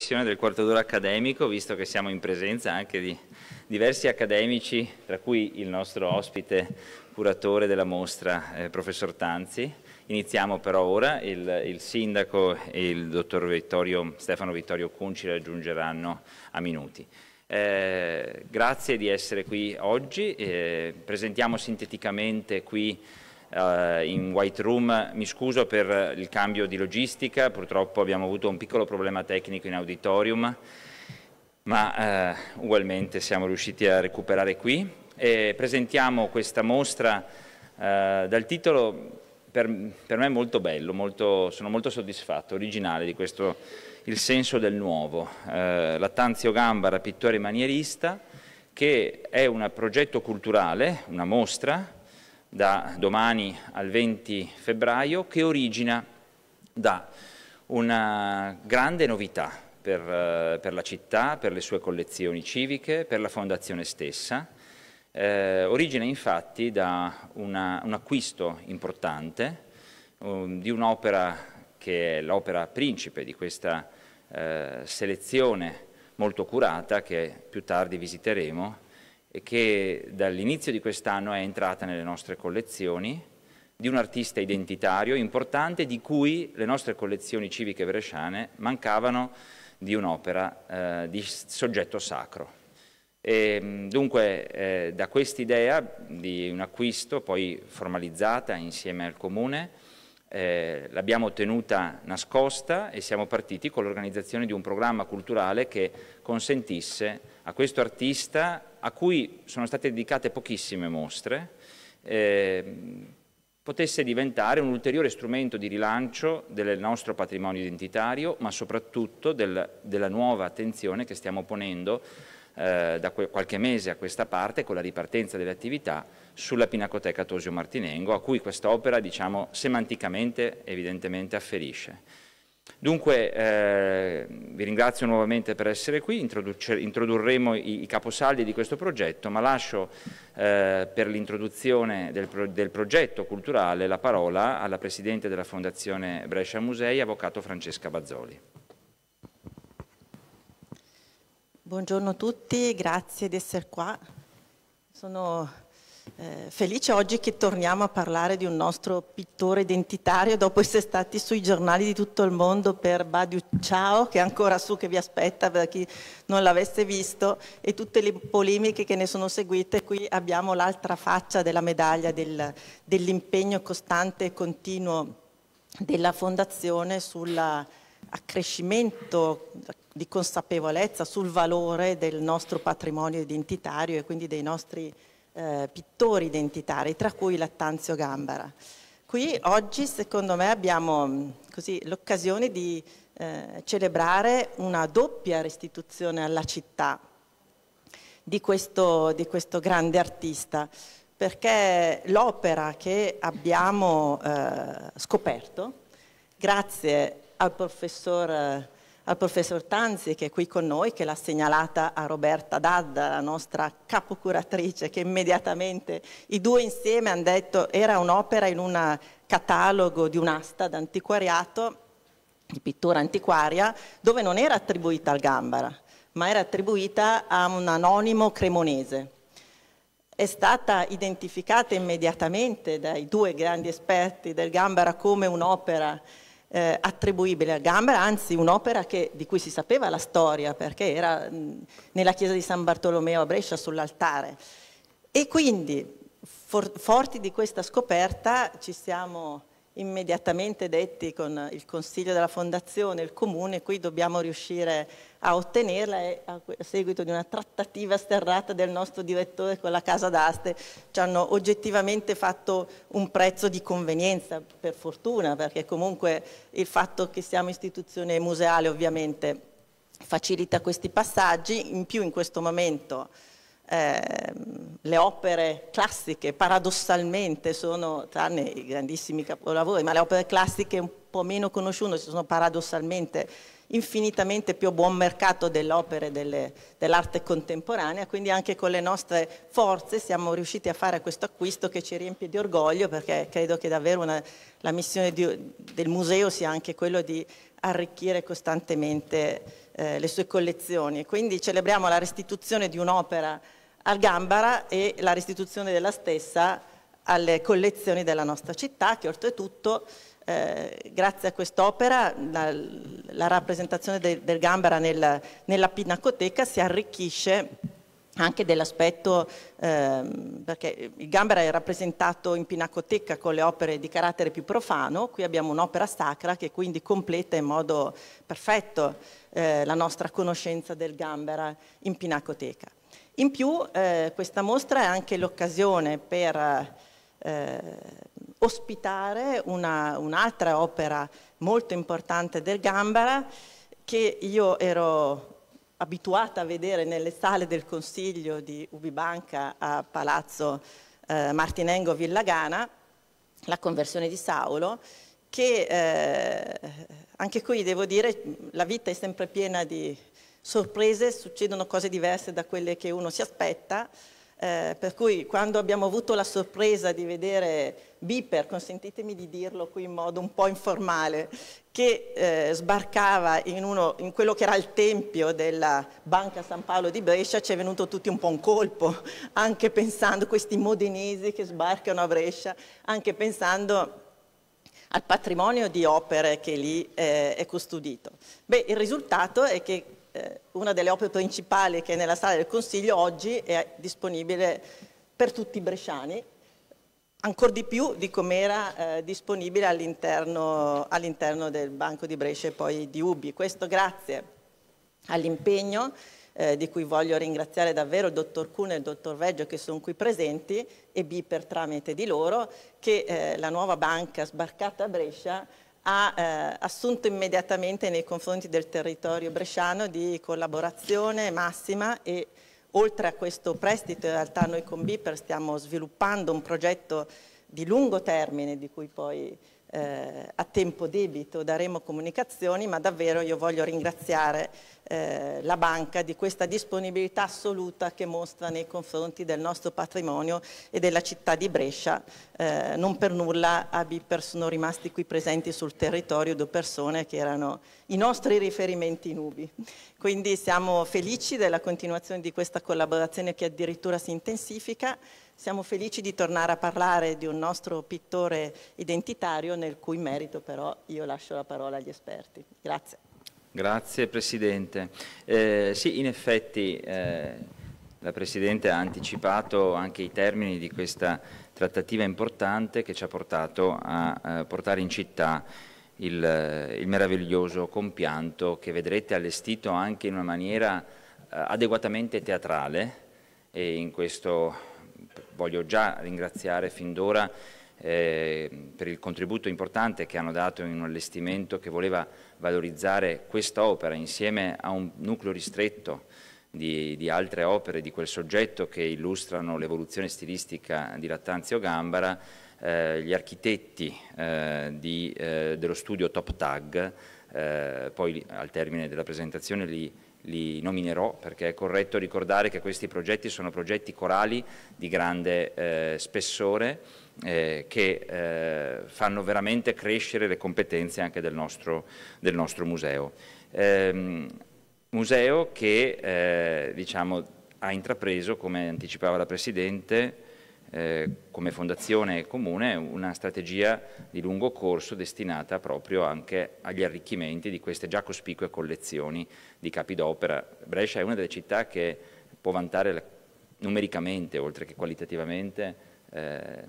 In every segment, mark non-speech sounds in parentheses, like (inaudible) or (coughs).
sessione del quarto d'ora accademico, visto che siamo in presenza anche di diversi accademici, tra cui il nostro ospite curatore della mostra, eh, professor Tanzi. Iniziamo però ora, il, il sindaco e il dottor Vittorio, Stefano Vittorio Cunci raggiungeranno a minuti. Eh, grazie di essere qui oggi, eh, presentiamo sinteticamente qui eh, in White Room. Mi scuso per il cambio di logistica, purtroppo abbiamo avuto un piccolo problema tecnico in auditorium, ma eh, ugualmente siamo riusciti a recuperare qui. E presentiamo questa mostra eh, dal titolo per, per me molto bello, molto, sono molto soddisfatto, originale di questo Il senso del nuovo. Eh, Lattanzio Gambara, pittore manierista, che è un progetto culturale, una mostra, da domani al 20 febbraio, che origina da una grande novità per, eh, per la città, per le sue collezioni civiche, per la fondazione stessa. Eh, origina infatti da una, un acquisto importante um, di un'opera che è l'opera principe di questa eh, selezione molto curata che più tardi visiteremo, che dall'inizio di quest'anno è entrata nelle nostre collezioni, di un artista identitario importante di cui le nostre collezioni civiche bresciane mancavano di un'opera eh, di soggetto sacro. E, ehm, dunque eh, da quest'idea di un acquisto poi formalizzata insieme al comune eh, l'abbiamo tenuta nascosta e siamo partiti con l'organizzazione di un programma culturale che consentisse a questo artista, a cui sono state dedicate pochissime mostre, eh, potesse diventare un ulteriore strumento di rilancio del nostro patrimonio identitario, ma soprattutto del, della nuova attenzione che stiamo ponendo eh, da qualche mese a questa parte con la ripartenza delle attività sulla Pinacoteca Tosio Martinengo, a cui quest'opera, diciamo, semanticamente evidentemente afferisce. Dunque eh, vi ringrazio nuovamente per essere qui, introdurremo i, i caposaldi di questo progetto, ma lascio eh, per l'introduzione del, pro del, progetto culturale la parola alla Presidente della Fondazione Brescia Musei, Avvocato Francesca Bazzoli. Buongiorno a tutti, grazie di essere qua. Sono eh, felice oggi che torniamo a parlare di un nostro pittore identitario dopo essere stati sui giornali di tutto il mondo per Badiu Ciao che è ancora su che vi aspetta per chi non l'avesse visto e tutte le polemiche che ne sono seguite qui abbiamo l'altra faccia della medaglia del, dell'impegno costante e continuo della fondazione sull'accrescimento di consapevolezza sul valore del nostro patrimonio identitario e quindi dei nostri eh, pittori identitari, tra cui Lattanzio Gambara. Qui oggi, secondo me, abbiamo mm, l'occasione di eh, celebrare una doppia restituzione alla città di questo, di questo grande artista, perché l'opera che abbiamo eh, scoperto, grazie al professor al professor Tanzi che è qui con noi, che l'ha segnalata a Roberta Dadda, la nostra capocuratrice, che immediatamente i due insieme hanno detto era un'opera in un catalogo di un'asta d'antiquariato, di pittura antiquaria, dove non era attribuita al Gambara, ma era attribuita a un anonimo cremonese è stata identificata immediatamente dai due grandi esperti del Gambara come un'opera eh, attribuibile a Gambera, anzi un'opera di cui si sapeva la storia perché era mh, nella chiesa di San Bartolomeo a Brescia sull'altare. E quindi, for forti di questa scoperta, ci siamo immediatamente detti con il Consiglio della Fondazione, il Comune, qui dobbiamo riuscire a a ottenerla e a seguito di una trattativa sterrata del nostro direttore con la casa d'aste ci hanno oggettivamente fatto un prezzo di convenienza per fortuna perché comunque il fatto che siamo istituzione museale ovviamente facilita questi passaggi in più in questo momento eh, le opere classiche paradossalmente sono, tranne i grandissimi capolavori, ma le opere classiche un po' meno conosciute sono paradossalmente infinitamente più a buon mercato dell'opera e dell'arte contemporanea, quindi anche con le nostre forze siamo riusciti a fare questo acquisto che ci riempie di orgoglio perché credo che davvero una, la missione di, del museo sia anche quella di arricchire costantemente eh, le sue collezioni. Quindi celebriamo la restituzione di un'opera al Gambara e la restituzione della stessa alle collezioni della nostra città che oltretutto eh, grazie a quest'opera la, la, rappresentazione de, del Gambara nel, nella Pinacoteca si arricchisce anche dell'aspetto, ehm, perché il Gambera è rappresentato in pinacoteca con le opere di carattere più profano, qui abbiamo un'opera sacra che quindi completa in modo perfetto eh, la nostra conoscenza del Gambera in pinacoteca. In più eh, questa mostra è anche l'occasione per eh, ospitare un'altra opera molto importante del Gambara che io ero abituata a vedere nelle sale del Consiglio di Ubibanca a Palazzo eh, Martinengo Villagana, la conversione di Saulo, che eh, anche qui devo dire la vita è sempre piena di sorprese, succedono cose diverse da quelle che uno si aspetta, eh, per cui quando abbiamo avuto la sorpresa di vedere Biper, consentitemi di dirlo qui in modo un po' informale, che eh, sbarcava in, uno, in, quello che era il tempio della Banca San Paolo di Brescia, ci è venuto tutti un po' un colpo, anche pensando, questi modenesi che sbarcano a Brescia, anche pensando al patrimonio di opere che lì eh, è custodito. Beh, il risultato è che eh, una delle opere principali che è nella sala del Consiglio oggi è disponibile per tutti i bresciani ancora di più di come era eh, disponibile all'interno all del Banco di Brescia e poi di Ubi. Questo grazie all'impegno eh, di cui voglio ringraziare davvero il dottor Cune e il dottor Veggio che sono qui presenti e B per tramite di loro che eh, la nuova banca sbarcata a Brescia ha eh, assunto immediatamente nei confronti del territorio bresciano di collaborazione massima e oltre a questo prestito in realtà noi con Biper stiamo sviluppando un progetto di lungo termine di cui poi eh, a tempo debito daremo Comunicazioni, ma davvero io voglio ringraziare eh, la banca di questa disponibilità assoluta che mostra nei confronti del nostro patrimonio e della città di Brescia. Eh, non per nulla Abipper sono rimasti qui presenti sul territorio due persone che erano i nostri riferimenti in Ubi. Quindi siamo felici della continuazione di questa collaborazione che addirittura si intensifica siamo felici di tornare a parlare di un nostro pittore identitario nel cui merito però io lascio la parola agli esperti. Grazie. Grazie Presidente. Eh, sì, in effetti eh, la Presidente ha anticipato anche i termini di questa trattativa importante che ci ha portato a, a eh, portare in città il, eh, il, meraviglioso compianto che vedrete allestito anche in una maniera eh, adeguatamente teatrale e in questo voglio già ringraziare fin d'ora eh, per il contributo importante che hanno dato in un allestimento che voleva valorizzare questa opera insieme a un nucleo ristretto di, di altre opere di quel soggetto che illustrano l'evoluzione stilistica di Lattanzio Gambara, eh, gli architetti eh, di, eh, dello studio Top Tag, eh, poi al termine della presentazione li li nominerò perché è corretto ricordare che questi progetti sono progetti corali di grande eh, spessore eh, che eh, fanno veramente crescere le competenze anche del nostro, del nostro museo. Ehm, museo che eh, diciamo, ha intrapreso, come anticipava la Presidente, eh, come fondazione comune una strategia di lungo corso destinata proprio anche agli arricchimenti di queste già cospicue collezioni di capi d'opera. Brescia è una delle città che può vantare numericamente, oltre che qualitativamente, eh,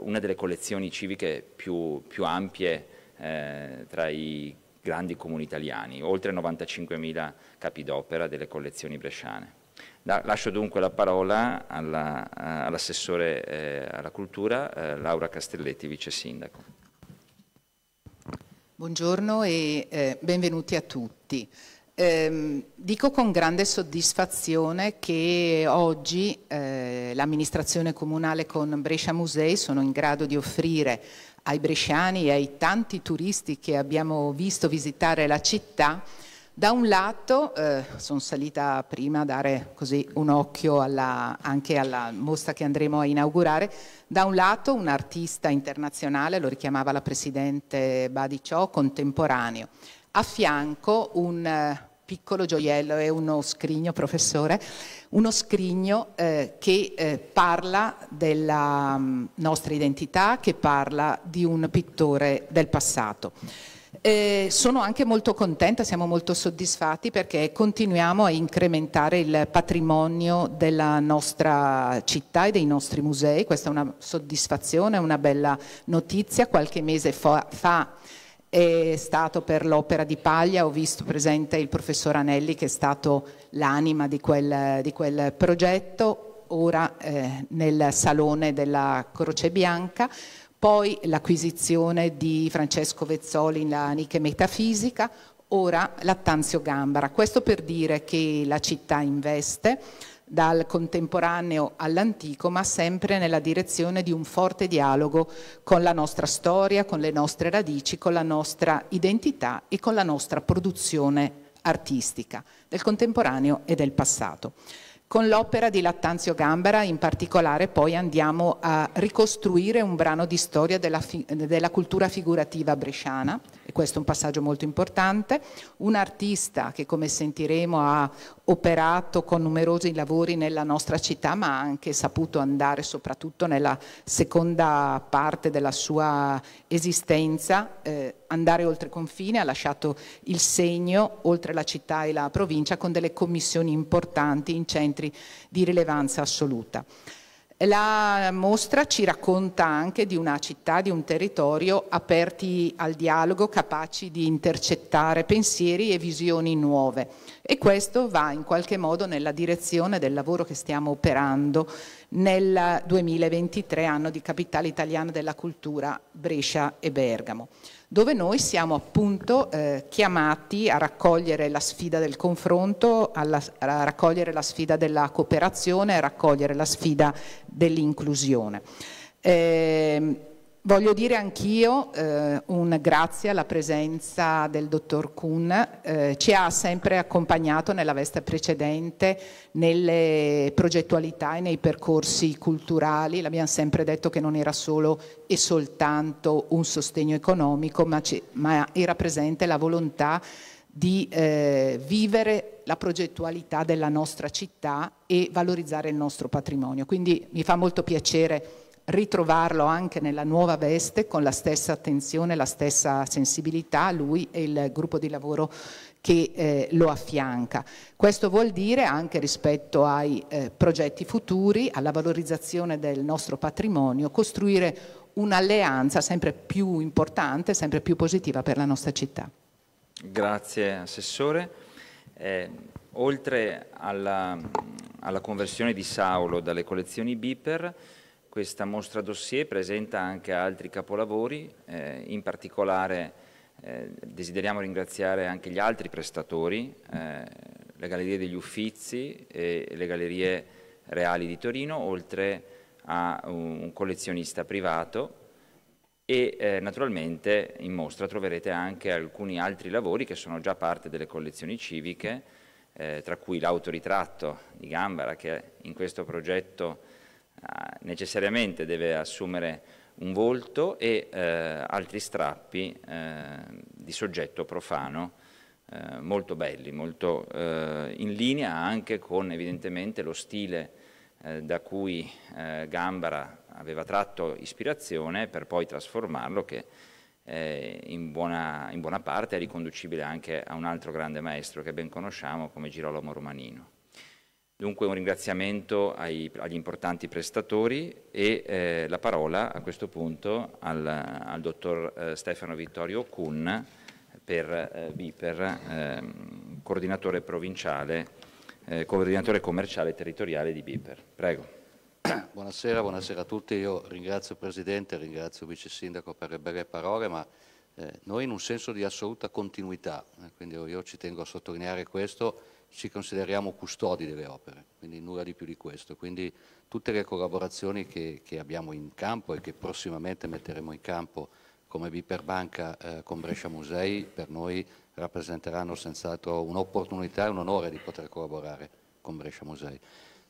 una delle collezioni civiche più, più ampie eh, tra i grandi comuni italiani, oltre 95.000 capi d'opera delle collezioni bresciane lascio dunque la parola eh, all'assessore all eh, alla cultura eh, Laura Castelletti, vice sindaco. Buongiorno e benvenuti a tutti. Ehm, dico con grande soddisfazione che oggi l'amministrazione comunale con Brescia Musei sono in grado di offrire ai bresciani e ai tanti turisti che abbiamo visto visitare la città da un lato eh, sono salita prima a dare così un occhio alla, anche alla mostra che andremo a inaugurare, da un lato un artista internazionale, lo richiamava la Presidente Badiciò, contemporaneo, a fianco un eh, piccolo gioiello, è uno scrigno, professore, uno scrigno eh, che eh, parla della mh, mm, nostra identità, che parla di un pittore del passato. Eh, sono anche molto contenta, siamo molto soddisfatti perché continuiamo a incrementare il patrimonio della nostra città e dei nostri musei, questa è una soddisfazione, una bella notizia, qualche mese fa, fa è stato per l'opera di Paglia, ho visto presente il professor Anelli che è stato l'anima di, di quel, progetto, ora eh, nel salone della Croce Bianca poi l'acquisizione di Francesco Vezzoli in La Niche Metafisica, ora Lattanzio Gambara. Questo per dire che la città investe dal contemporaneo all'antico, ma sempre nella direzione di un forte dialogo con la nostra storia, con le nostre radici, con la nostra identità e con la nostra produzione artistica, del contemporaneo e del passato. Con l'opera di Lattanzio Gambara in particolare poi andiamo a ricostruire un brano di storia della, della cultura figurativa bresciana, e questo è un passaggio molto importante, un artista che come sentiremo ha operato con numerosi lavori nella nostra città ma ha anche saputo andare soprattutto nella seconda parte della sua esistenza eh, andare oltre confine, ha lasciato il segno oltre la città e la provincia con delle commissioni importanti in centri di rilevanza assoluta. La mostra ci racconta anche di una città, di un territorio aperti al dialogo, capaci di intercettare pensieri e visioni nuove e questo va in qualche modo nella direzione del lavoro che stiamo operando nel 2023, anno di capitale italiana della cultura Brescia e Bergamo dove noi siamo appunto eh, chiamati a raccogliere la sfida del confronto, alla, a raccogliere la sfida della cooperazione, a raccogliere la sfida dell'inclusione. Eh, Voglio dire anch'io eh, un grazie alla presenza del dottor Kuhn, eh, ci ha sempre accompagnato nella veste precedente, nelle progettualità e nei percorsi culturali, l'abbiamo sempre detto che non era solo e soltanto un sostegno economico, ma, ma era presente la volontà di eh, vivere la progettualità della nostra città e valorizzare il nostro patrimonio. Quindi mi fa molto piacere ritrovarlo anche nella nuova veste con la stessa attenzione, la stessa sensibilità, lui e il gruppo di lavoro che eh, lo affianca. Questo vuol dire anche rispetto ai eh, progetti futuri, alla valorizzazione del nostro patrimonio, costruire un'alleanza sempre più importante, sempre più positiva per la nostra città. Grazie Assessore. Eh, oltre alla, alla conversione di Saulo dalle collezioni Biper, questa mostra dossier presenta anche altri capolavori, eh, in particolare eh, desideriamo ringraziare anche gli altri prestatori, eh, le Gallerie degli Uffizi e le Gallerie Reali di Torino, oltre a un collezionista privato e eh, naturalmente in mostra troverete anche alcuni altri lavori che sono già parte delle collezioni civiche, eh, tra cui l'autoritratto di Gambara che in questo progetto Ah, necessariamente deve assumere un volto e eh, altri strappi eh, di soggetto profano eh, molto belli, molto eh, in linea anche con evidentemente lo stile eh, da cui eh, Gambara aveva tratto ispirazione per poi trasformarlo che in buona, in buona parte è riconducibile anche a un altro grande maestro che ben conosciamo come Girolamo Romanino. Dunque un ringraziamento ai, agli importanti prestatori e eh, la parola a questo punto al, al dottor eh, Stefano Vittorio Kun per eh, Viper, ehm, coordinatore provinciale, eh, coordinatore commerciale e territoriale di Viper. Prego. (coughs) Buonasera, buonasera, a tutti. Io ringrazio il Presidente, ringrazio il Vice Sindaco per le belle parole, ma eh, noi in un senso di assoluta continuità, eh, quindi io ci tengo a sottolineare questo, ci consideriamo custodi delle opere, quindi nulla di più di questo. Quindi tutte le collaborazioni che, che abbiamo in campo e che prossimamente metteremo in campo come Biperbanca eh, con Brescia Musei per noi rappresenteranno senz'altro un'opportunità e un onore di poter collaborare con Brescia Musei.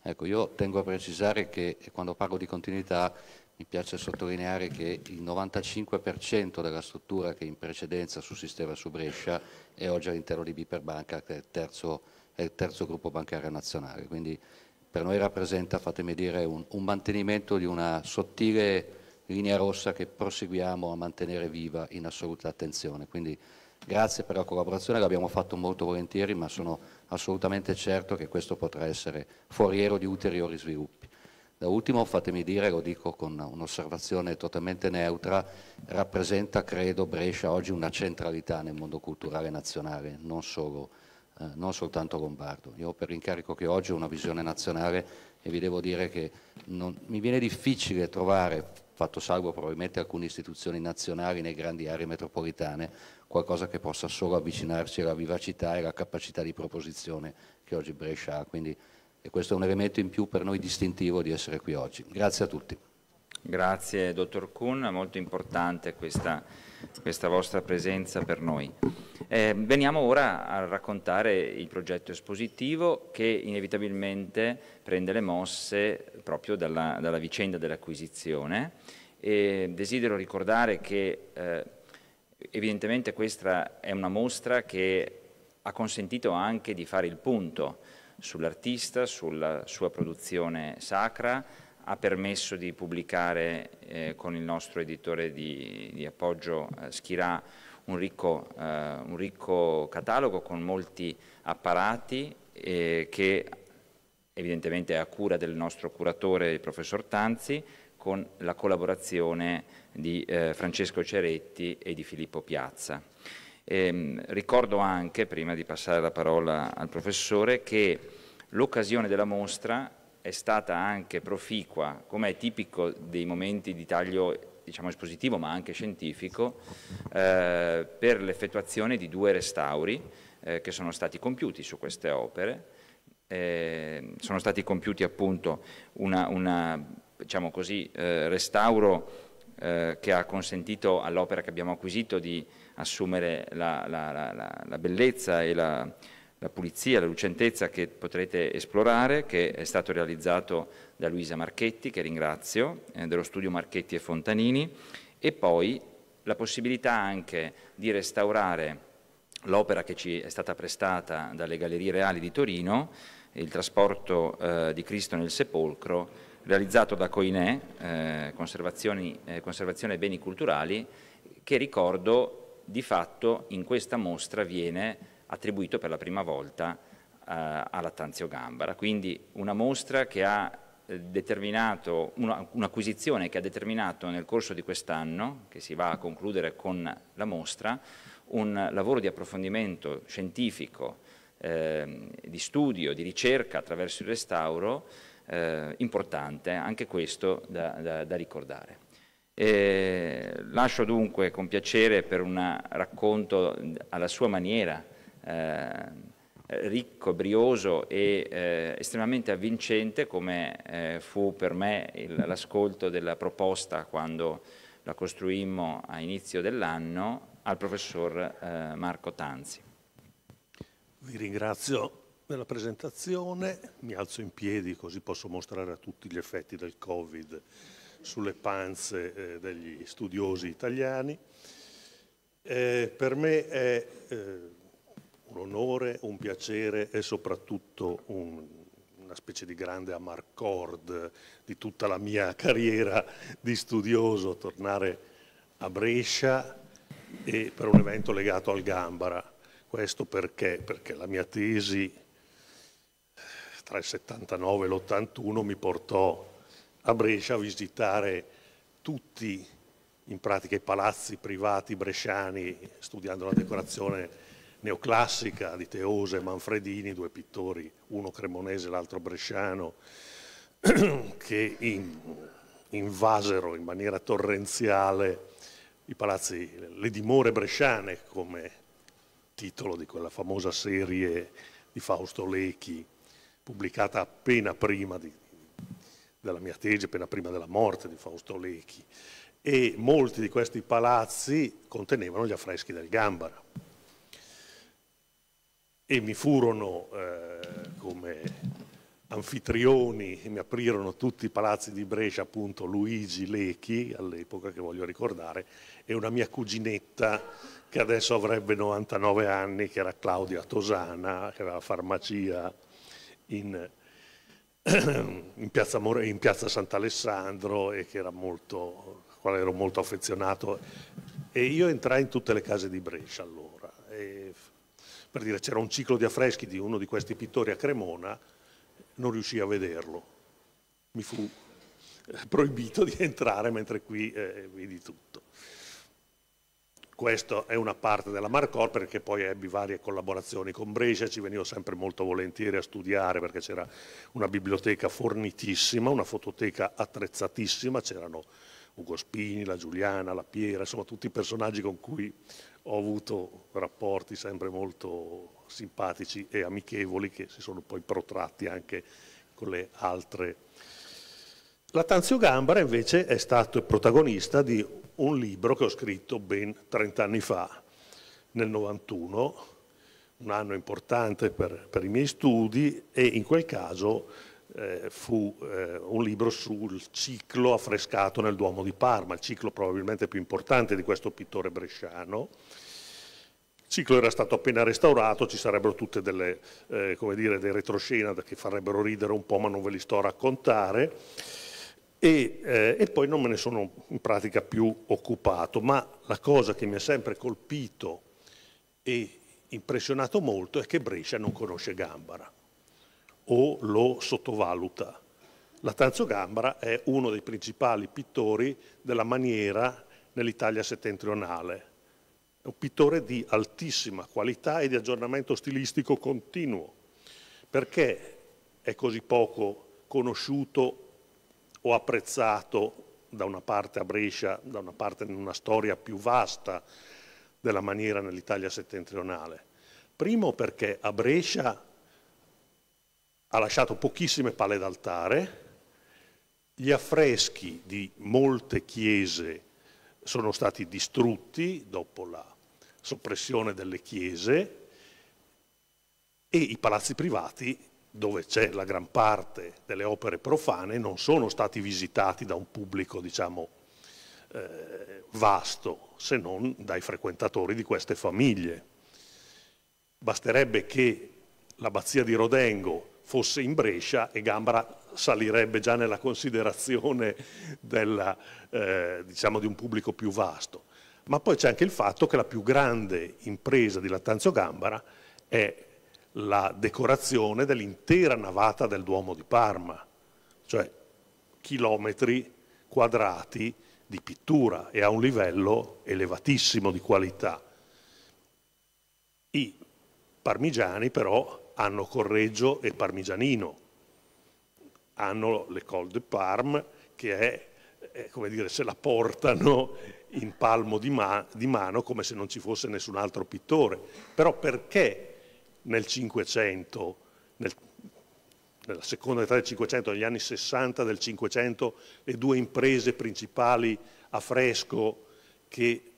Ecco, io tengo a precisare che quando parlo di continuità mi piace sottolineare che il 95% della struttura che in precedenza sussisteva su Brescia è oggi all'interno di Biperbanca, che è il terzo è il terzo gruppo bancario nazionale, quindi per noi rappresenta, fatemi dire, un, un mantenimento di una sottile linea rossa che proseguiamo a mantenere viva in assoluta attenzione. Quindi grazie per la collaborazione, l'abbiamo fatto molto volentieri, ma sono assolutamente certo che questo potrà essere foriero di ulteriori sviluppi. Da ultimo, fatemi dire, lo dico con un'osservazione totalmente neutra, rappresenta, credo, Brescia oggi una centralità nel mondo culturale nazionale, non solo eh, non soltanto lombardo. Io per l'incarico che ho oggi ho una visione nazionale e vi devo dire che non, mi viene difficile trovare, fatto salvo probabilmente alcune istituzioni nazionali nei grandi aree metropolitane, qualcosa che possa solo avvicinarsi alla vivacità e alla capacità di proposizione che oggi Brescia ha. Quindi, e questo è un elemento in più per noi distintivo di essere qui oggi. Grazie a tutti. Grazie dottor Kuhn, molto importante questa questa vostra presenza per noi. Eh, veniamo ora a raccontare il progetto espositivo che inevitabilmente prende le mosse proprio dalla, dalla vicenda dell'acquisizione e desidero ricordare che eh, evidentemente questa è una mostra che ha consentito anche di fare il punto sull'artista, sulla sua produzione sacra, ha permesso di pubblicare eh, con il nostro editore di, di appoggio eh, Schirà un ricco, eh, un ricco, catalogo con molti apparati eh, che evidentemente è a cura del nostro curatore, il professor Tanzi, con la collaborazione di eh, Francesco Ceretti e di Filippo Piazza. Ehm, ricordo anche, prima di passare la parola al professore, che l'occasione della mostra è stata anche proficua, come è tipico dei momenti di taglio diciamo, espositivo ma anche scientifico, eh, per l'effettuazione di due restauri eh, che sono stati compiuti su queste opere. Eh, sono stati compiuti appunto un diciamo così, eh, restauro eh, che ha consentito all'opera che abbiamo acquisito di assumere la, la, la, la bellezza e la, la pulizia, la lucentezza che potrete esplorare, che è stato realizzato da Luisa Marchetti, che ringrazio, eh, dello studio Marchetti e Fontanini, e poi la possibilità anche di restaurare l'opera che ci è stata prestata dalle Gallerie Reali di Torino, il trasporto eh, di Cristo nel Sepolcro, realizzato da Coinè, eh, eh, Conservazione Beni Culturali, che ricordo di fatto in questa mostra viene attribuito per la prima volta eh, a Lattanzio Gambara. Quindi una mostra che ha eh, determinato, un'acquisizione che ha determinato nel corso di quest'anno, che si va a concludere con la mostra, un lavoro di approfondimento scientifico, eh, di studio, di ricerca attraverso il restauro eh, importante, anche questo da, da, da ricordare. E lascio dunque con piacere per un racconto alla sua maniera Ehm, ricco, brioso e eh, estremamente avvincente come eh, fu per me l'ascolto della proposta quando la costruimmo a inizio dell'anno al professor eh, Marco Tanzi. Vi ringrazio per la presentazione, mi alzo in piedi così posso mostrare a tutti gli effetti del Covid sulle panze eh, degli studiosi italiani. Eh, per me è eh, un onore, un piacere e soprattutto un, una specie di grande amarcord di tutta la mia carriera di studioso, tornare a Brescia e per un evento legato al Gambara. Questo perché? Perché la mia tesi tra il 79 e l'81 mi portò a Brescia a visitare tutti in pratica i palazzi privati bresciani studiando la decorazione neoclassica di Teose e Manfredini, due pittori, uno cremonese e l'altro bresciano, (clears throat) che in, invasero in maniera torrenziale i palazzi, le dimore bresciane come titolo di quella famosa serie di Fausto Lecchi, pubblicata appena prima di, della mia tesi, appena prima della morte di Fausto Lecchi. E molti di questi palazzi contenevano gli affreschi del Gambara e mi furono eh, come anfitrioni e mi aprirono tutti i palazzi di Brescia, appunto Luigi Lechi, all'epoca che voglio ricordare, e una mia cuginetta che adesso avrebbe 99 anni, che era Claudia Tosana, che aveva farmacia in, (clears throat) in, piazza, in piazza Sant'Alessandro e che era molto, quale ero molto affezionato. E io entrai in tutte le case di Brescia allora per dire, c'era un ciclo di affreschi di uno di questi pittori a Cremona, non riuscii a vederlo. Mi fu eh, proibito di entrare, mentre qui eh, vedi tutto. Questa è una parte della Marcor perché poi ebbi varie collaborazioni con Brescia, ci venivo sempre molto volentieri a studiare perché c'era una biblioteca fornitissima, una fototeca attrezzatissima, c'erano Ugo Spini, la Giuliana, la Piera, insomma tutti i personaggi con cui ho avuto rapporti sempre molto simpatici e amichevoli che si sono poi protratti anche con le altre. Latanzio Gambara invece è stato il protagonista di un libro che ho scritto ben 30 anni fa, nel 91, un anno importante per, per i miei studi e in quel caso eh, fu eh, un libro sul ciclo affrescato nel Duomo di Parma, il ciclo probabilmente più importante di questo pittore bresciano. Il ciclo era stato appena restaurato, ci sarebbero tutte delle, eh, dire, dei retroscena che farebbero ridere un po', ma non ve li sto a raccontare. E, eh, e, poi non me ne sono in pratica più occupato, ma la cosa che mi ha sempre colpito e impressionato molto è che Brescia non conosce Gambara o lo sottovaluta. Latanzio Gambara è uno dei principali pittori della maniera nell'Italia settentrionale. È un pittore di altissima qualità e di aggiornamento stilistico continuo. Perché è così poco conosciuto o apprezzato da una parte a Brescia, da una parte in una storia più vasta della maniera nell'Italia settentrionale? Primo perché a Brescia ha lasciato pochissime palle d'altare, gli affreschi di molte chiese sono stati distrutti dopo la soppressione delle chiese e i palazzi privati dove c'è la gran parte delle opere profane non sono stati visitati da un pubblico diciamo eh, vasto se non dai frequentatori di queste famiglie. Basterebbe che l'abbazia di Rodengo fosse in Brescia e Gambara salirebbe già nella considerazione della, eh, diciamo di un pubblico più vasto. Ma poi c'è anche il fatto che la più grande impresa di Lattanzio Gambara è la decorazione dell'intera navata del Duomo di Parma, cioè chilometri quadrati di pittura e a un livello elevatissimo di qualità. I parmigiani però hanno Correggio e Parmigianino, hanno le Col de Parme che è, è, come dire, se la portano in palmo di, ma di mano come se non ci fosse nessun altro pittore. Però perché nel 500, nel, nella seconda metà del 500, negli anni 60 del 500, le due imprese principali a fresco che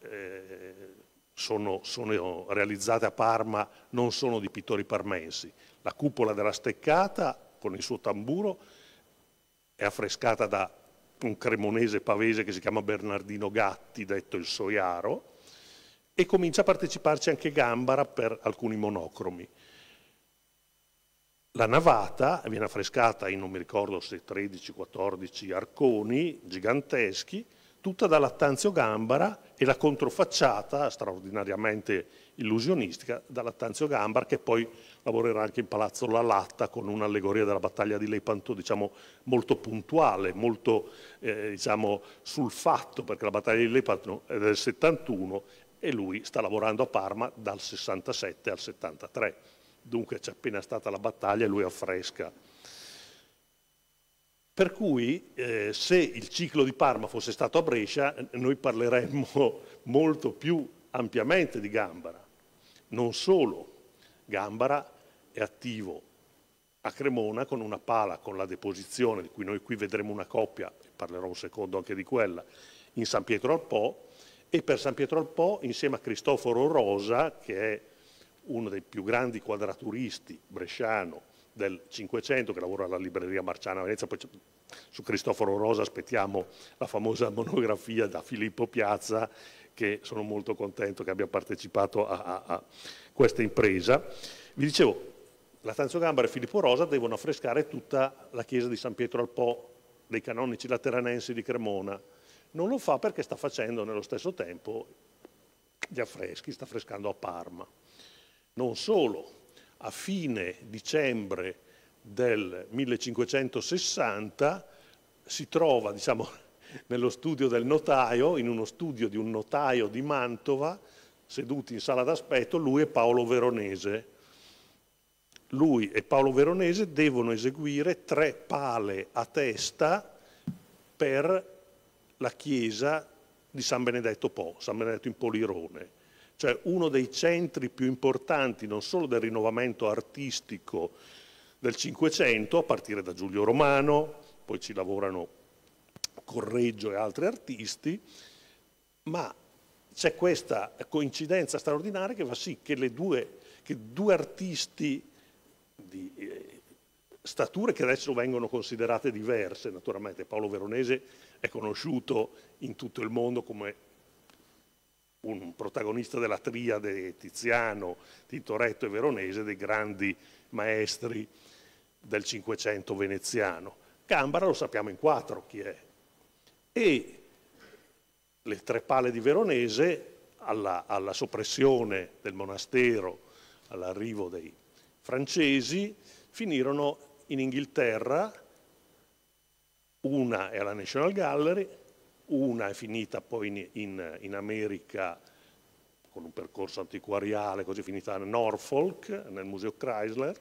eh, sono, sono realizzate a Parma, non sono di pittori parmensi. La cupola della Steccata, con il suo tamburo, è affrescata da un cremonese pavese che si chiama Bernardino Gatti, detto il Soiaro, e comincia a parteciparci anche Gambara per alcuni monocromi. La navata viene affrescata in non mi ricordo se 13-14 arconi giganteschi, tutta da Lattanzio Gambara e la controfacciata, straordinariamente illusionistica, da Lattanzio Gambara che poi lavorerà anche in Palazzo La Latta con un'allegoria della battaglia di Lepanto diciamo, molto puntuale, molto eh, diciamo, sul fatto, perché la battaglia di Lepanto è del 71 e lui sta lavorando a Parma dal 67 al 73. Dunque c'è appena stata la battaglia e lui affresca per cui eh, se il ciclo di Parma fosse stato a Brescia, noi parleremmo (laughs) molto più ampiamente di Gambara. Non solo, Gambara è attivo a Cremona con una pala, con la deposizione, di cui noi qui vedremo una coppia, parlerò un secondo anche di quella, in San Pietro al Po, e per San Pietro al Po, insieme a Cristoforo Rosa, che è uno dei più grandi quadraturisti bresciano, del 500 che lavora alla libreria Marciana a Venezia, poi su Cristoforo Rosa aspettiamo la famosa monografia da Filippo Piazza che sono molto contento che abbia partecipato a, a, a questa impresa. Vi dicevo, Latanzio Gambara e Filippo Rosa devono affrescare tutta la chiesa di San Pietro al Po dei canonici lateranensi di Cremona. Non lo fa perché sta facendo nello stesso tempo gli affreschi, sta affrescando a Parma. Non solo, a fine dicembre del 1560 si trova, diciamo, (laughs) nello studio del notaio, in uno studio di un notaio di Mantova, seduti in sala d'aspetto, lui e Paolo Veronese. Lui e Paolo Veronese devono eseguire tre pale a testa per la chiesa di San Benedetto Po, San Benedetto in Polirone cioè uno dei centri più importanti non solo del rinnovamento artistico del Cinquecento, a partire da Giulio Romano, poi ci lavorano Correggio e altri artisti, ma c'è questa coincidenza straordinaria che fa sì che, due, che due, artisti di eh, stature che adesso vengono considerate diverse, naturalmente Paolo Veronese è conosciuto in tutto il mondo come un protagonista della triade Tiziano, Tintoretto e Veronese, dei grandi maestri del Cinquecento veneziano. Gambara lo sappiamo in quattro chi è. E le tre pale di Veronese, alla, alla soppressione del monastero, all'arrivo dei francesi, finirono in Inghilterra, una è alla National Gallery, una è finita poi in, in, in America con un percorso antiquariale, così finita a Norfolk, nel museo Chrysler,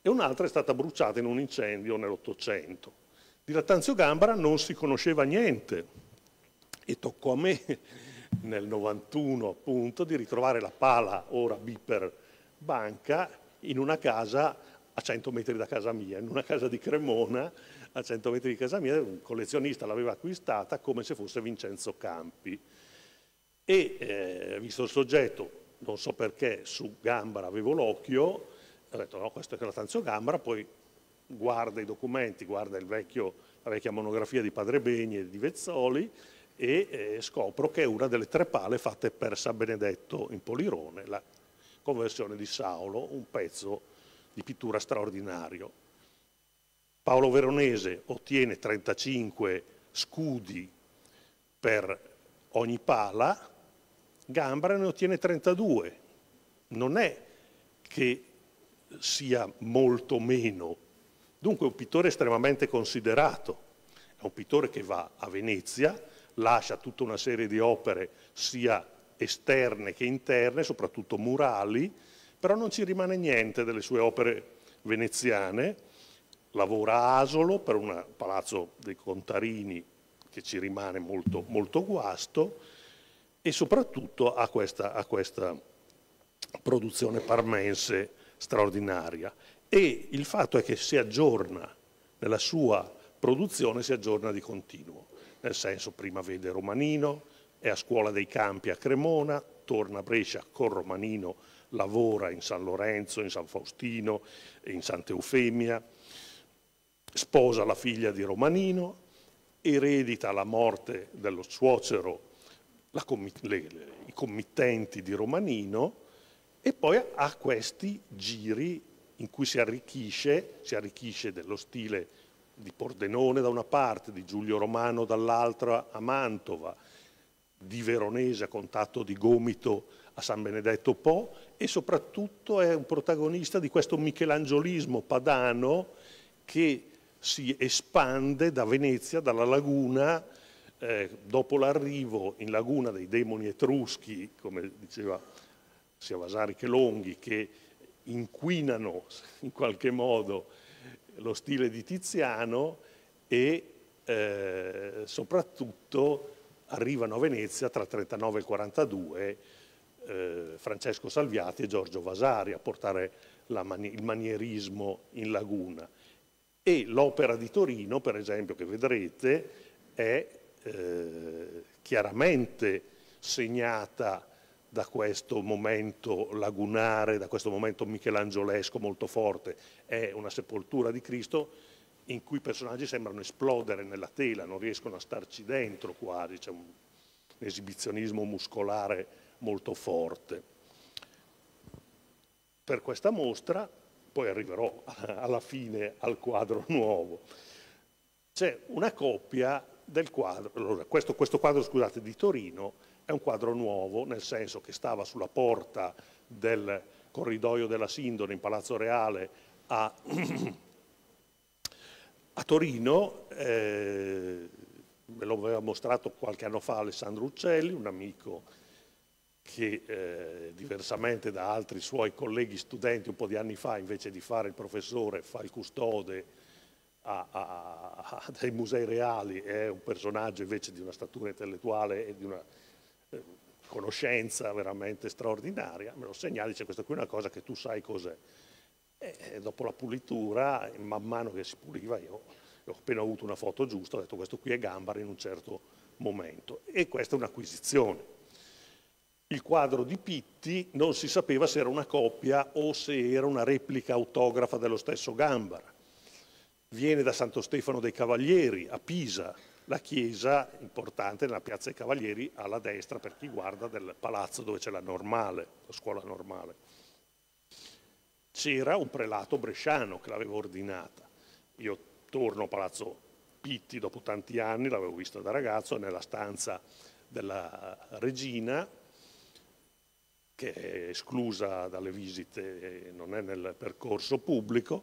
e un'altra è stata bruciata in un incendio nell'Ottocento. Di Lattanzio Gambara non si conosceva niente e toccò a me (laughs) nel 91 appunto di ritrovare la pala, ora Biper Banca, in una casa a 100 metri da casa mia, in una casa di Cremona, a 100 metri di casa mia, un collezionista l'aveva acquistata come se fosse Vincenzo Campi. E eh, visto il soggetto, non so perché, su Gambara avevo l'occhio, ho detto no, questo è Cratanzio Gambara, poi guarda i documenti, guarda vecchio, la vecchia monografia di Padre Begni e di Vezzoli e eh, scopro che è una delle tre pale fatte per San Benedetto in Polirone, la conversione di Saulo, un pezzo di pittura straordinario. Paolo Veronese ottiene 35 scudi per ogni pala, Gambra ne ottiene 32. Non è che sia molto meno. Dunque è un pittore estremamente considerato. È un pittore che va a Venezia, lascia tutta una serie di opere sia esterne che interne, soprattutto murali, però non ci rimane niente delle sue opere veneziane lavora a Asolo per un palazzo dei Contarini che ci rimane molto, molto guasto e soprattutto ha questa, a questa produzione parmense straordinaria. E il fatto è che si aggiorna nella sua produzione, si aggiorna di continuo, nel senso prima vede Romanino, è a scuola dei campi a Cremona, torna a Brescia con Romanino, lavora in San Lorenzo, in San Faustino, in Sant'Eufemia, sposa la figlia di Romanino, eredita la morte dello suocero com le, le, i committenti di Romanino e poi ha questi giri in cui si arricchisce, si arricchisce dello stile di Pordenone da una parte, di Giulio Romano dall'altra a Mantova, di Veronese a contatto di Gomito a San Benedetto Po e soprattutto è un protagonista di questo michelangiolismo padano che si espande da Venezia, dalla laguna, eh, dopo l'arrivo in laguna dei demoni etruschi, come diceva sia Vasari che Longhi, che inquinano in qualche modo lo stile di Tiziano e eh, soprattutto arrivano a Venezia tra 39 e 42 eh, Francesco Salviati e Giorgio Vasari a portare mani il manierismo in laguna. E l'opera di Torino, per esempio, che vedrete, è eh, chiaramente segnata da questo momento lagunare, da questo momento michelangiolesco molto forte. È una sepoltura di Cristo in cui i personaggi sembrano esplodere nella tela, non riescono a starci dentro quasi, c'è un esibizionismo muscolare molto forte. Per questa mostra poi arriverò (laughs) alla fine al quadro (laughs) nuovo. C'è una coppia del quadro, allora, questo, questo quadro scusate, di Torino è un quadro nuovo, nel senso che stava sulla porta del corridoio della Sindone in Palazzo Reale a, (clears throat) a Torino, eh, me lo aveva mostrato qualche anno fa Alessandro Uccelli, un amico che eh, diversamente da altri suoi colleghi studenti un po' di anni fa, invece di fare il professore, fa il custode a, a, a, dei musei reali, è un personaggio invece di una statura intellettuale e di una eh, conoscenza veramente straordinaria, me lo segnali, dice questa qui è una cosa che tu sai cos'è. E, e dopo la pulitura, man mano che si puliva, io, io ho appena avuto una foto giusta, ho detto questo qui è Gambari in un certo momento. E questa è un'acquisizione il quadro di Pitti non si sapeva se era una copia o se era una replica autografa dello stesso Gambara. Viene da Santo Stefano dei Cavalieri a Pisa, la chiesa importante nella piazza dei Cavalieri alla destra per chi guarda del palazzo dove c'è la normale, la scuola normale. C'era un prelato bresciano che l'aveva ordinata. Io torno a Palazzo Pitti dopo tanti anni, l'avevo vista da ragazzo, nella stanza della regina, che è esclusa dalle visite, non è nel percorso pubblico,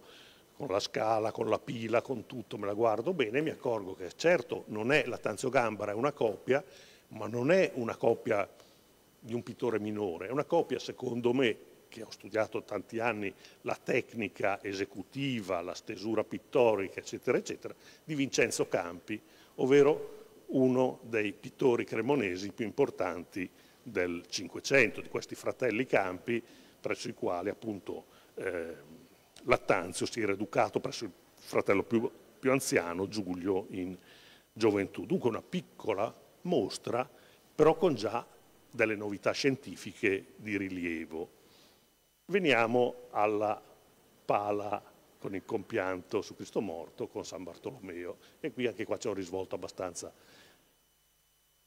con la scala, con la pila, con tutto, me la guardo bene e mi accorgo che certo non è la Tanzio Gambara, è una coppia, ma non è una coppia di un pittore minore, è una coppia secondo me che ho studiato tanti anni la tecnica esecutiva, la stesura pittorica, eccetera, eccetera, di Vincenzo Campi, ovvero uno dei pittori cremonesi più importanti del Cinquecento, di questi fratelli campi presso i quali appunto eh, Lattanzio si era educato presso il fratello più, più anziano, Giulio, in gioventù. Dunque una piccola mostra, però con già delle novità scientifiche di rilievo. Veniamo alla pala con il compianto su Cristo morto con San Bartolomeo e qui anche qua c'è un risvolto abbastanza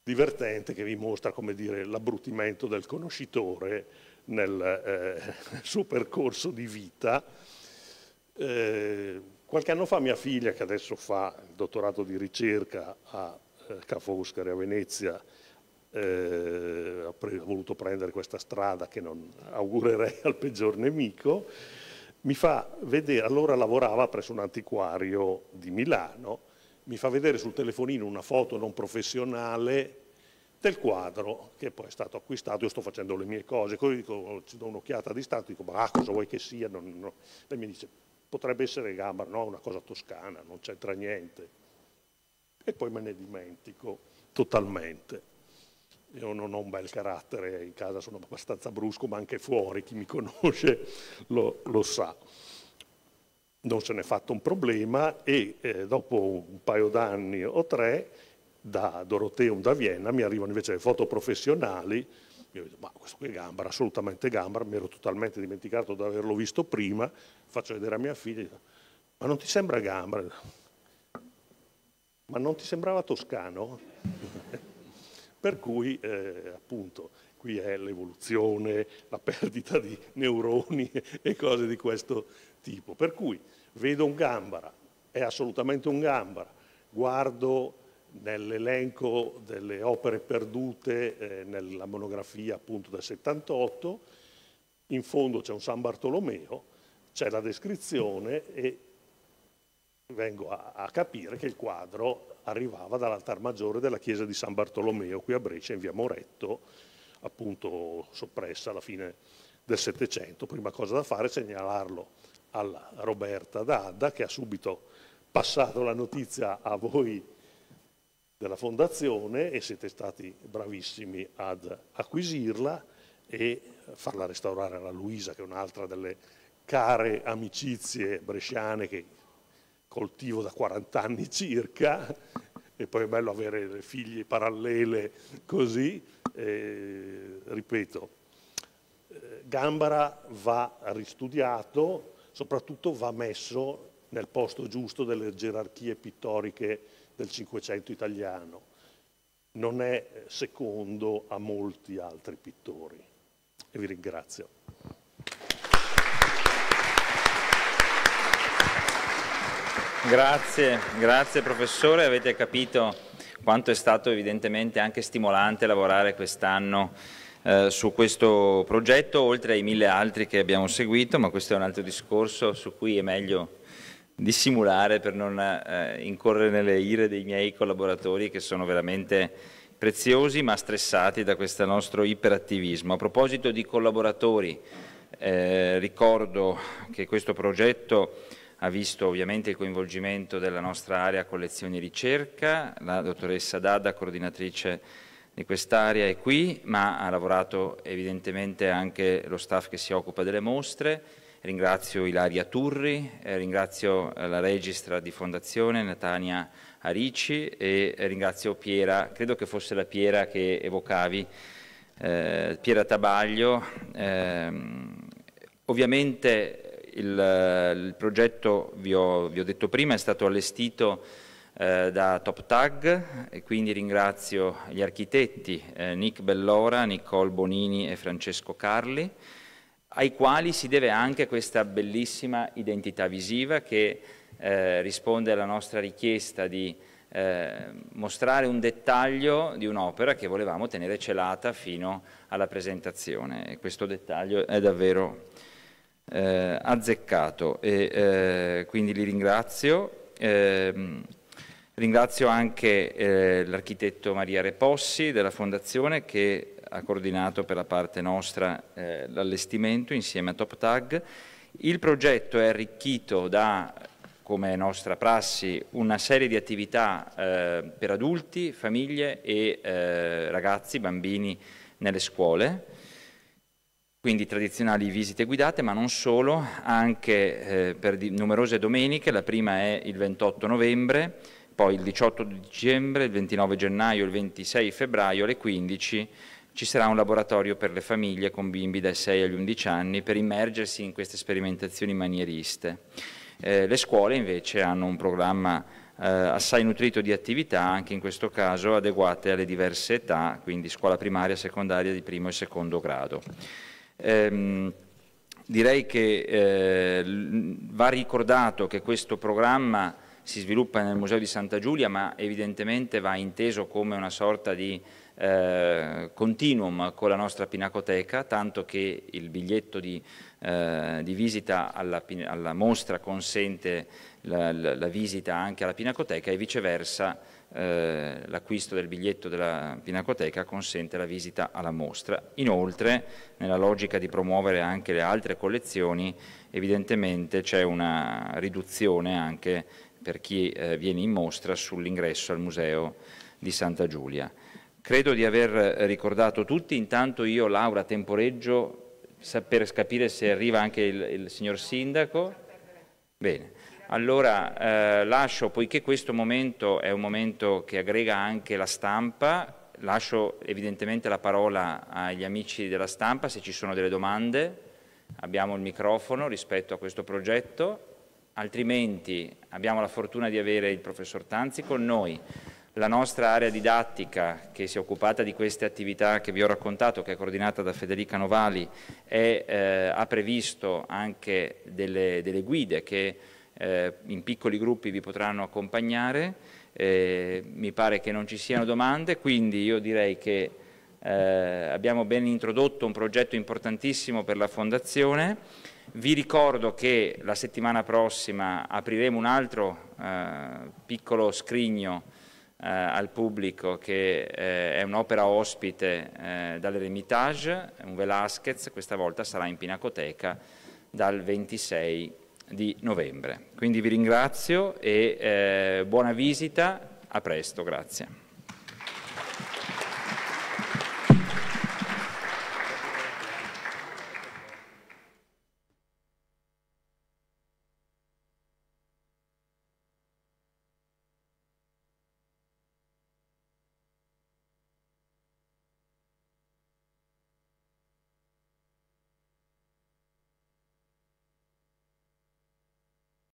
divertente che vi mostra dire, l'abbruttimento del conoscitore nel eh, (laughs) suo percorso di vita. Eh, qualche anno fa mia figlia, che adesso fa il dottorato di ricerca a eh, Ca' Foscari a Venezia, eh, ha, pre- ha, voluto prendere questa strada che non augurerei (laughs) al peggior nemico, mi fa vedere, allora lavorava presso un antiquario di Milano, mi fa vedere sul telefonino una foto non professionale del quadro che poi è stato acquistato, io sto facendo le mie cose, così dico, ci do un'occhiata di stato, dico ma cosa vuoi che sia? No, no. Lei mi dice potrebbe essere Gambar, no, una cosa toscana, non c'entra niente. E poi me ne dimentico totalmente. Io non ho un bel carattere, in casa sono abbastanza brusco, ma anche fuori, chi mi conosce lo, lo sa non se n'è fatto un problema e eh, dopo un paio d'anni o tre da Doroteum, da Vienna, mi arrivano invece le foto professionali, io detto ma questo qui è Gambara, assolutamente Gambara, mi ero totalmente dimenticato di averlo visto prima, faccio vedere a mia figlia, ma non ti sembra Gambara? Ma non ti sembrava toscano? (laughs) per cui, eh, appunto, qui è l'evoluzione, la perdita di neuroni e cose di questo tipo. Per cui vedo un gambara, è assolutamente un gambara, guardo nell'elenco delle opere perdute eh, nella monografia appunto del 78, in fondo c'è un San Bartolomeo, c'è la descrizione e vengo a, a, capire che il quadro arrivava dall'altar maggiore della chiesa di San Bartolomeo qui a Brescia in via Moretto appunto soppressa alla fine del Settecento. Prima cosa da fare è segnalarlo alla Roberta D'Adda che ha subito passato la notizia a voi della fondazione e siete stati bravissimi ad acquisirla e farla restaurare alla Luisa che è un'altra delle care amicizie bresciane che coltivo da 40 anni circa e poi è bello avere figli parallele così, eh, ripeto, Gambara va ristudiato, soprattutto va messo nel posto giusto delle gerarchie pittoriche del Cinquecento italiano. Non è secondo a molti altri pittori. E vi ringrazio. Grazie, grazie professore, avete capito quanto è stato evidentemente anche stimolante lavorare quest'anno eh, su questo progetto, oltre ai mille altri che abbiamo seguito, ma questo è un altro discorso su cui è meglio dissimulare per non eh, incorrere nelle ire dei miei collaboratori che sono veramente preziosi ma stressati da questo nostro iperattivismo. A proposito di collaboratori, eh, ricordo che questo progetto ha visto ovviamente il coinvolgimento della nostra area collezioni ricerca, la dottoressa Dada, coordinatrice di quest'area è qui, ma ha lavorato evidentemente anche lo staff che si occupa delle mostre. Ringrazio Ilaria Turri, eh, ringrazio eh, la registra di fondazione Natania Arici e ringrazio Piera, credo che fosse la Piera che evocavi, eh, Piera Tabaglio. Eh, ovviamente il, il progetto, vi ho, vi ho, detto prima, è stato allestito eh, da Top Tag e quindi ringrazio gli architetti eh, Nick Bellora, Nicole Bonini e Francesco Carli, ai quali si deve anche questa bellissima identità visiva che eh, risponde alla nostra richiesta di eh, mostrare un dettaglio di un'opera che volevamo tenere celata fino alla presentazione. questo dettaglio è davvero eh, azzeccato e eh, quindi li ringrazio. Eh, ringrazio anche eh, l'architetto Maria Repossi della Fondazione che ha coordinato per la parte nostra eh, l'allestimento insieme a Top Tag. Il progetto è arricchito da come è nostra prassi, una serie di attività eh, per adulti, famiglie e ragazzi, bambini nelle scuole quindi tradizionali visite guidate, ma non solo, anche eh, per numerose domeniche, la prima è il 28 novembre, poi il 18 dicembre, il 29 gennaio, il 26 febbraio alle 15 ci sarà un laboratorio per le famiglie con bimbi dai 6 agli 11 anni per immergersi in queste sperimentazioni manieriste. Eh, le scuole invece hanno un programma eh, assai nutrito di attività, anche in questo caso adeguate alle diverse età, quindi scuola primaria, secondaria di primo e secondo grado. Ehm, direi che eh, va ricordato che questo programma si sviluppa nel Museo di Santa Giulia ma evidentemente va inteso come una sorta di eh, continuum con la nostra pinacoteca, tanto che il biglietto di, eh, di visita alla, alla, mostra consente la, la, la visita anche alla pinacoteca e viceversa eh, l'acquisto del biglietto della Pinacoteca consente la visita alla mostra. Inoltre, nella logica di promuovere anche le altre collezioni, evidentemente c'è una riduzione anche per chi eh, viene in mostra sull'ingresso al Museo di Santa Giulia. Credo di aver ricordato tutti, intanto io Laura temporeggio per capire se arriva anche il, il signor Sindaco. Bene. Allora eh, lascio, poiché questo momento è un momento che aggrega anche la stampa, lascio evidentemente la parola agli amici della stampa se ci sono delle domande, abbiamo il microfono rispetto a questo progetto, altrimenti abbiamo la fortuna di avere il professor Tanzi con noi, la nostra area didattica che si è occupata di queste attività che vi ho raccontato, che è coordinata da Federica Novali, è, eh, ha previsto anche delle, delle guide che eh, in piccoli gruppi vi potranno accompagnare, eh, mi pare che non ci siano domande, quindi io direi che eh, abbiamo ben introdotto un progetto importantissimo per la Fondazione, vi ricordo che la settimana prossima apriremo un altro eh, piccolo scrigno eh, al pubblico che eh, è un'opera ospite eh, dall'Eremitage, un Velázquez, questa volta sarà in Pinacoteca dal 26 di novembre. Quindi vi ringrazio e eh, buona visita, a presto, grazie.